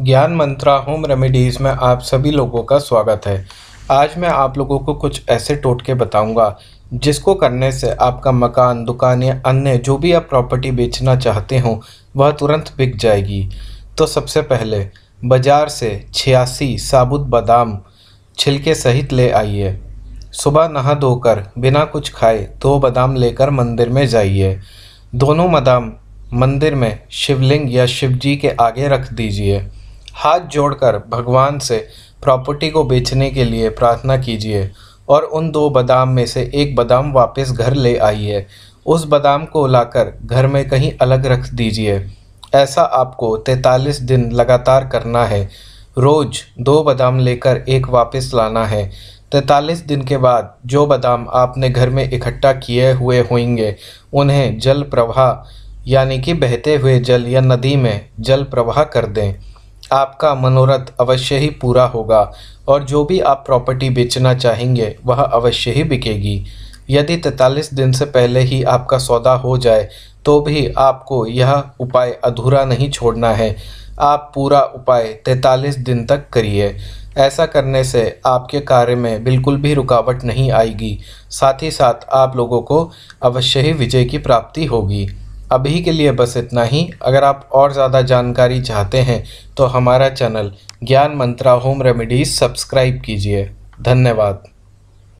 ज्ञान मंत्रा home remedies में आप सभी लोगों का स्वागत है आज मैं आप लोगों को कुछ ऐसे टोटके बताऊंगा जिसको करने से आपका मकान दुकान या अन्य जो भी आप प्रॉपर्टी बेचना चाहते हो वह तुरंत बिक जाएगी तो सबसे पहले बाज़ार से छियासी साबुत बादाम छिलके सहित ले आइए सुबह नहा धोकर बिना कुछ खाए दो बादाम लेकर मंदिर में जाइए दोनों बादाम मंदिर में शिवलिंग या शिव जी के आगे रख दीजिए हाथ जोड़कर भगवान से प्रॉपर्टी को बेचने के लिए प्रार्थना कीजिए और उन दो बादाम में से एक बादाम वापस घर ले आइए उस बादाम को लाकर घर में कहीं अलग रख दीजिए ऐसा आपको तैंतालीस दिन लगातार करना है रोज़ दो बादाम लेकर एक वापस लाना है तैंतालीस दिन के बाद जो बादाम आपने घर में इकट्ठा किए हुए होंगे उन्हें जल प्रवाह यानी कि बहते हुए जल या नदी में जल प्रवाह कर दें आपका मनोरथ अवश्य ही पूरा होगा और जो भी आप प्रॉपर्टी बेचना चाहेंगे वह अवश्य ही बिकेगी यदि तैंतालीस दिन से पहले ही आपका सौदा हो जाए तो भी आपको यह उपाय अधूरा नहीं छोड़ना है आप पूरा उपाय तैंतालीस दिन तक करिए ऐसा करने से आपके कार्य में बिल्कुल भी रुकावट नहीं आएगी साथ ही साथ आप लोगों को अवश्य ही विजय की प्राप्ति होगी अभी के लिए बस इतना ही अगर आप और ज़्यादा जानकारी चाहते हैं तो हमारा चैनल ज्ञान मंत्रा होम रेमेडीज़ सब्सक्राइब कीजिए धन्यवाद